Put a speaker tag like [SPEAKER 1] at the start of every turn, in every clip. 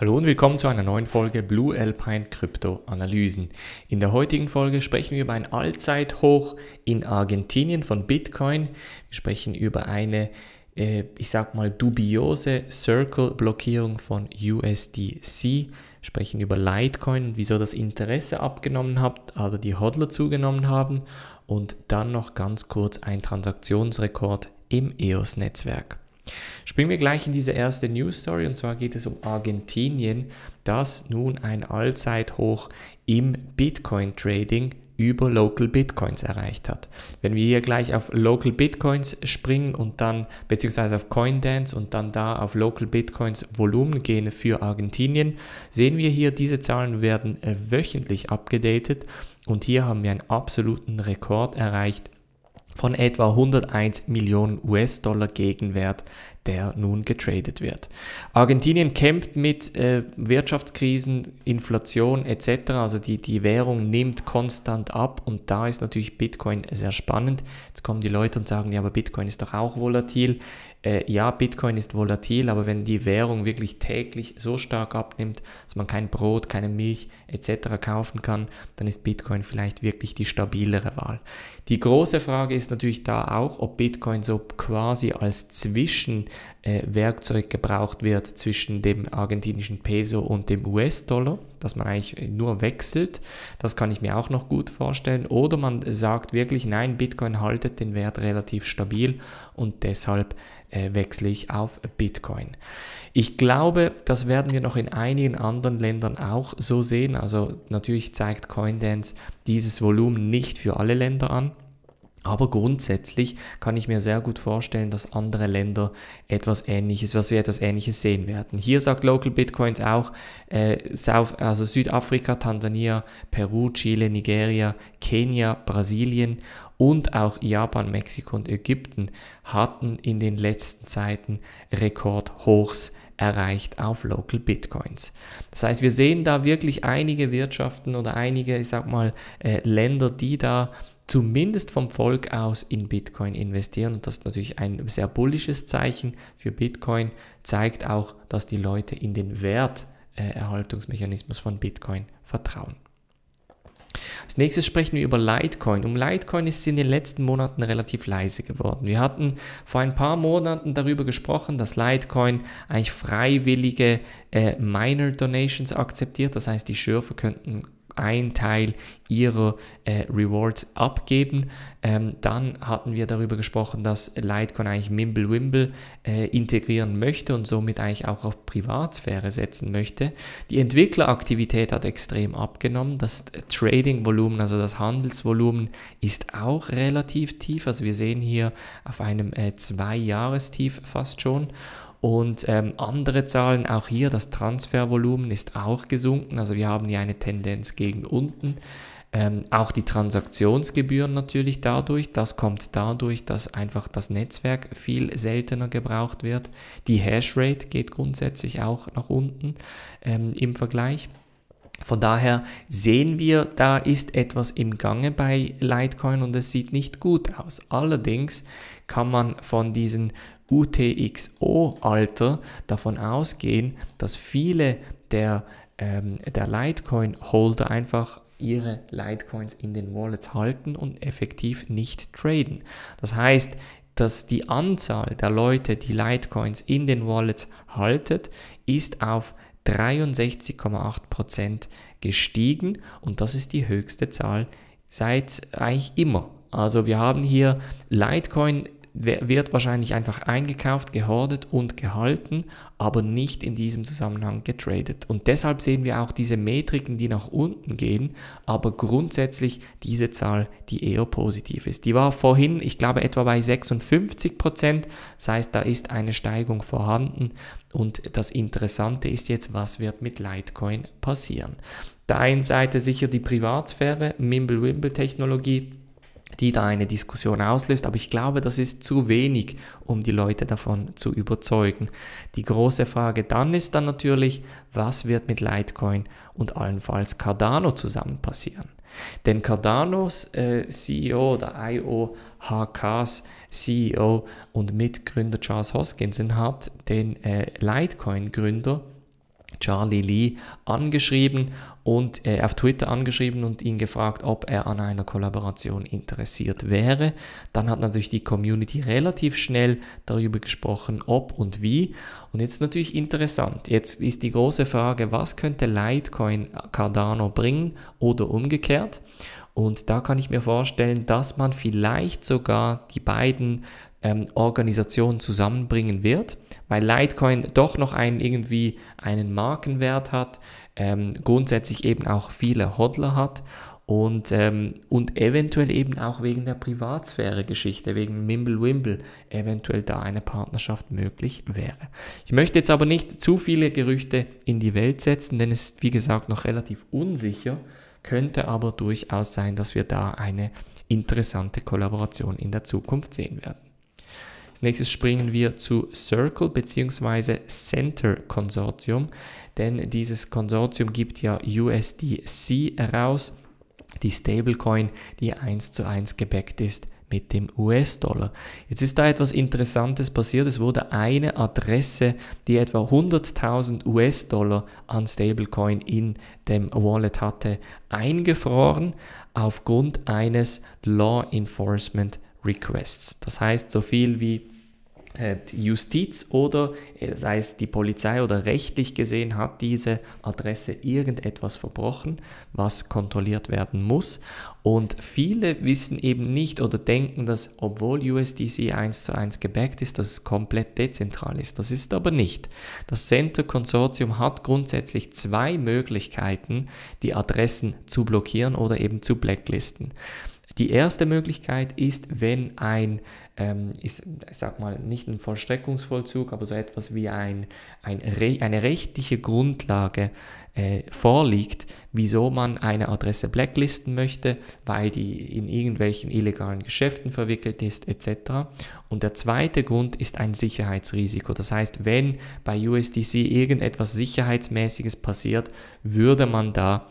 [SPEAKER 1] Hallo und willkommen zu einer neuen Folge Blue Alpine Crypto Analysen. In der heutigen Folge sprechen wir über ein Allzeithoch in Argentinien von Bitcoin. Wir sprechen über eine, äh, ich sag mal, dubiose Circle-Blockierung von USDC. Sprechen über Litecoin, wieso das Interesse abgenommen hat, aber die Hodler zugenommen haben. Und dann noch ganz kurz ein Transaktionsrekord im EOS-Netzwerk. Springen wir gleich in diese erste News Story und zwar geht es um Argentinien, das nun ein Allzeithoch im Bitcoin Trading über Local Bitcoins erreicht hat. Wenn wir hier gleich auf Local Bitcoins springen und dann, beziehungsweise auf Coindance und dann da auf Local Bitcoins Volumen gehen für Argentinien, sehen wir hier, diese Zahlen werden äh, wöchentlich abgedatet und hier haben wir einen absoluten Rekord erreicht von etwa 101 Millionen US-Dollar Gegenwert, der nun getradet wird. Argentinien kämpft mit äh, Wirtschaftskrisen, Inflation etc. Also die, die Währung nimmt konstant ab und da ist natürlich Bitcoin sehr spannend. Jetzt kommen die Leute und sagen, ja, aber Bitcoin ist doch auch volatil äh, ja, Bitcoin ist volatil, aber wenn die Währung wirklich täglich so stark abnimmt, dass man kein Brot, keine Milch etc. kaufen kann, dann ist Bitcoin vielleicht wirklich die stabilere Wahl. Die große Frage ist natürlich da auch, ob Bitcoin so quasi als Zwischenwerkzeug äh, gebraucht wird zwischen dem argentinischen Peso und dem US-Dollar dass man eigentlich nur wechselt. Das kann ich mir auch noch gut vorstellen. Oder man sagt wirklich, nein, Bitcoin haltet den Wert relativ stabil und deshalb äh, wechsle ich auf Bitcoin. Ich glaube, das werden wir noch in einigen anderen Ländern auch so sehen. Also natürlich zeigt Coindance dieses Volumen nicht für alle Länder an. Aber grundsätzlich kann ich mir sehr gut vorstellen, dass andere Länder etwas Ähnliches, was wir etwas Ähnliches sehen werden. Hier sagt Local Bitcoins auch, äh, South, also Südafrika, Tansania, Peru, Chile, Nigeria, Kenia, Brasilien und auch Japan, Mexiko und Ägypten hatten in den letzten Zeiten Rekordhochs erreicht auf Local Bitcoins. Das heißt, wir sehen da wirklich einige Wirtschaften oder einige, ich sag mal, äh, Länder, die da zumindest vom Volk aus in Bitcoin investieren. Und das ist natürlich ein sehr bullisches Zeichen für Bitcoin, zeigt auch, dass die Leute in den Werterhaltungsmechanismus äh, von Bitcoin vertrauen. Als nächstes sprechen wir über Litecoin. Um Litecoin ist es in den letzten Monaten relativ leise geworden. Wir hatten vor ein paar Monaten darüber gesprochen, dass Litecoin eigentlich freiwillige äh, Miner Donations akzeptiert. Das heißt, die Schürfer könnten ein Teil ihrer äh, Rewards abgeben. Ähm, dann hatten wir darüber gesprochen, dass Litecoin eigentlich Mimblewimble äh, integrieren möchte und somit eigentlich auch auf Privatsphäre setzen möchte. Die Entwickleraktivität hat extrem abgenommen. Das äh, Trading-Volumen, also das Handelsvolumen, ist auch relativ tief. Also wir sehen hier auf einem äh, Zwei-Jahrestief fast schon. Und ähm, andere Zahlen, auch hier das Transfervolumen ist auch gesunken. Also wir haben hier eine Tendenz gegen unten. Ähm, auch die Transaktionsgebühren natürlich dadurch. Das kommt dadurch, dass einfach das Netzwerk viel seltener gebraucht wird. Die Hashrate geht grundsätzlich auch nach unten ähm, im Vergleich. Von daher sehen wir, da ist etwas im Gange bei Litecoin und es sieht nicht gut aus. Allerdings kann man von diesen UTXO-Alter davon ausgehen, dass viele der, ähm, der Litecoin-Holder einfach ihre Litecoins in den Wallets halten und effektiv nicht traden. Das heißt, dass die Anzahl der Leute, die Litecoins in den Wallets haltet, ist auf 63,8% gestiegen und das ist die höchste Zahl seit eigentlich immer. Also wir haben hier Litecoin wird wahrscheinlich einfach eingekauft, gehordet und gehalten, aber nicht in diesem Zusammenhang getradet. Und deshalb sehen wir auch diese Metriken, die nach unten gehen, aber grundsätzlich diese Zahl, die eher positiv ist. Die war vorhin, ich glaube, etwa bei 56 Prozent. Das heißt, da ist eine Steigung vorhanden. Und das Interessante ist jetzt, was wird mit Litecoin passieren? Der einen Seite sicher die Privatsphäre, Mimble-Wimble-Technologie die da eine Diskussion auslöst, aber ich glaube, das ist zu wenig, um die Leute davon zu überzeugen. Die große Frage dann ist dann natürlich, was wird mit Litecoin und allenfalls Cardano zusammen passieren? Denn Cardanos äh, CEO oder IOHKs CEO und Mitgründer Charles Hoskinson hat den äh, Litecoin-Gründer Charlie Lee angeschrieben und äh, auf Twitter angeschrieben und ihn gefragt, ob er an einer Kollaboration interessiert wäre. Dann hat natürlich die Community relativ schnell darüber gesprochen, ob und wie. Und jetzt natürlich interessant. Jetzt ist die große Frage, was könnte Litecoin Cardano bringen oder umgekehrt? Und da kann ich mir vorstellen, dass man vielleicht sogar die beiden ähm, Organisationen zusammenbringen wird weil Litecoin doch noch einen irgendwie einen Markenwert hat, ähm, grundsätzlich eben auch viele Hodler hat und, ähm, und eventuell eben auch wegen der Privatsphäre-Geschichte, wegen Mimblewimble, eventuell da eine Partnerschaft möglich wäre. Ich möchte jetzt aber nicht zu viele Gerüchte in die Welt setzen, denn es ist wie gesagt noch relativ unsicher, könnte aber durchaus sein, dass wir da eine interessante Kollaboration in der Zukunft sehen werden. Nächstes springen wir zu Circle bzw. Center Konsortium, denn dieses Konsortium gibt ja USDC heraus, die Stablecoin, die 1 zu 1 gebackt ist mit dem US-Dollar. Jetzt ist da etwas Interessantes passiert. Es wurde eine Adresse, die etwa 100.000 US-Dollar an Stablecoin in dem Wallet hatte, eingefroren aufgrund eines Law Enforcement Requests. Das heißt, so viel wie äh, Justiz oder äh, sei es die Polizei oder rechtlich gesehen hat diese Adresse irgendetwas verbrochen, was kontrolliert werden muss. Und viele wissen eben nicht oder denken, dass obwohl USDC 1 zu 1 gebackt ist, dass es komplett dezentral ist. Das ist aber nicht. Das Center Konsortium hat grundsätzlich zwei Möglichkeiten, die Adressen zu blockieren oder eben zu blacklisten. Die erste Möglichkeit ist, wenn ein, ähm, ist, ich sag mal, nicht ein Vollstreckungsvollzug, aber so etwas wie ein, ein eine rechtliche Grundlage äh, vorliegt, wieso man eine Adresse blacklisten möchte, weil die in irgendwelchen illegalen Geschäften verwickelt ist, etc. Und der zweite Grund ist ein Sicherheitsrisiko. Das heißt, wenn bei USDC irgendetwas Sicherheitsmäßiges passiert, würde man da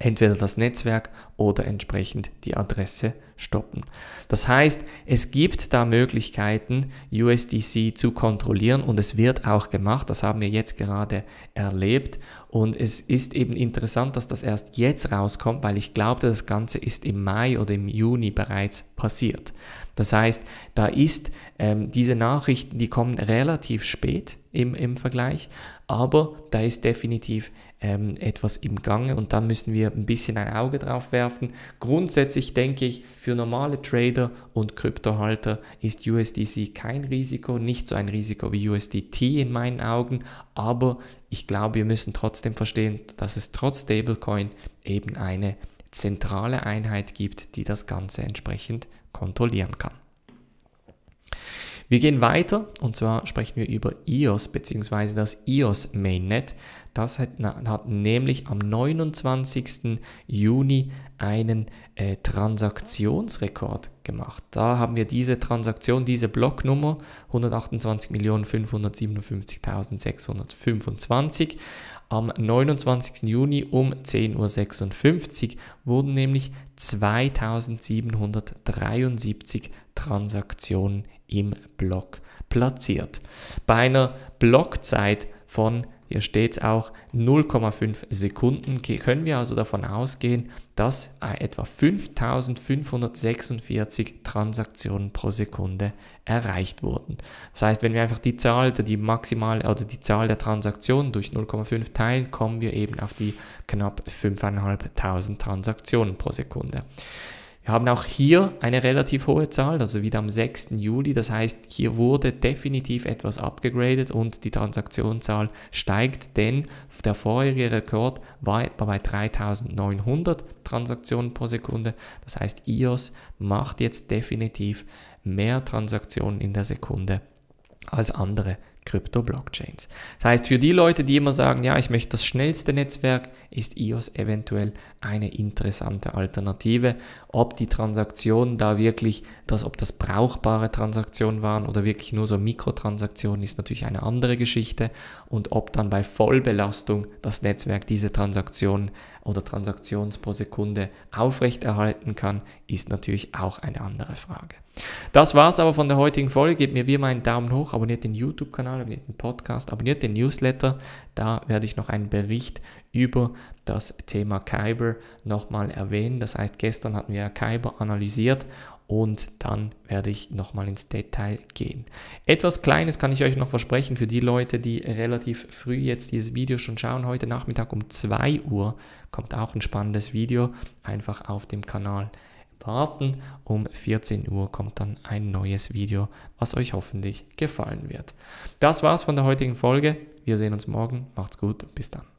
[SPEAKER 1] entweder das Netzwerk oder entsprechend die Adresse stoppen. Das heißt, es gibt da Möglichkeiten, USDC zu kontrollieren und es wird auch gemacht. Das haben wir jetzt gerade erlebt und es ist eben interessant, dass das erst jetzt rauskommt, weil ich glaube, das Ganze ist im Mai oder im Juni bereits passiert. Das heißt, da ist ähm, diese Nachrichten, die kommen relativ spät im, im Vergleich, aber da ist definitiv ähm, etwas im Gange und dann müssen wir ein bisschen ein Auge drauf werfen. Grundsätzlich denke ich, für normale Trader und Kryptohalter ist USDC kein Risiko, nicht so ein Risiko wie USDT in meinen Augen, aber ich glaube, wir müssen trotzdem verstehen, dass es trotz Stablecoin eben eine zentrale Einheit gibt, die das Ganze entsprechend kontrollieren kann. Wir gehen weiter und zwar sprechen wir über EOS bzw. das EOS Mainnet. Das hat, hat nämlich am 29. Juni einen äh, Transaktionsrekord gemacht. Da haben wir diese Transaktion, diese Blocknummer 128.557.625 am 29. Juni um 10.56 Uhr wurden nämlich 2773 Transaktionen im Block platziert. Bei einer Blockzeit von hier steht es auch 0,5 Sekunden. Können wir also davon ausgehen, dass äh, etwa 5546 Transaktionen pro Sekunde erreicht wurden. Das heißt, wenn wir einfach die Zahl, die maximale oder die Zahl der Transaktionen durch 0,5 teilen, kommen wir eben auf die knapp 5500 Transaktionen pro Sekunde. Wir haben auch hier eine relativ hohe Zahl, also wieder am 6. Juli. Das heißt, hier wurde definitiv etwas abgegradet und die Transaktionszahl steigt, denn der vorherige Rekord war etwa bei 3900 Transaktionen pro Sekunde. Das heißt, IOS macht jetzt definitiv mehr Transaktionen in der Sekunde als andere Krypto-Blockchains. Das heißt, für die Leute, die immer sagen, ja, ich möchte das schnellste Netzwerk, ist EOS eventuell eine interessante Alternative. Ob die Transaktionen da wirklich, das, ob das brauchbare Transaktionen waren oder wirklich nur so Mikrotransaktionen, ist natürlich eine andere Geschichte. Und ob dann bei Vollbelastung das Netzwerk diese Transaktionen oder Transaktions pro Sekunde aufrechterhalten kann, ist natürlich auch eine andere Frage. Das war es aber von der heutigen Folge. Gebt mir wie immer einen Daumen hoch, abonniert den YouTube-Kanal Kanal, abonniert den Podcast, abonniert den Newsletter. Da werde ich noch einen Bericht über das Thema Kyber nochmal erwähnen. Das heißt, gestern hatten wir ja Kyber analysiert und dann werde ich nochmal ins Detail gehen. Etwas Kleines kann ich euch noch versprechen für die Leute, die relativ früh jetzt dieses Video schon schauen. Heute Nachmittag um 2 Uhr kommt auch ein spannendes Video einfach auf dem Kanal warten. Um 14 Uhr kommt dann ein neues Video, was euch hoffentlich gefallen wird. Das war's von der heutigen Folge. Wir sehen uns morgen. Macht's gut. Bis dann.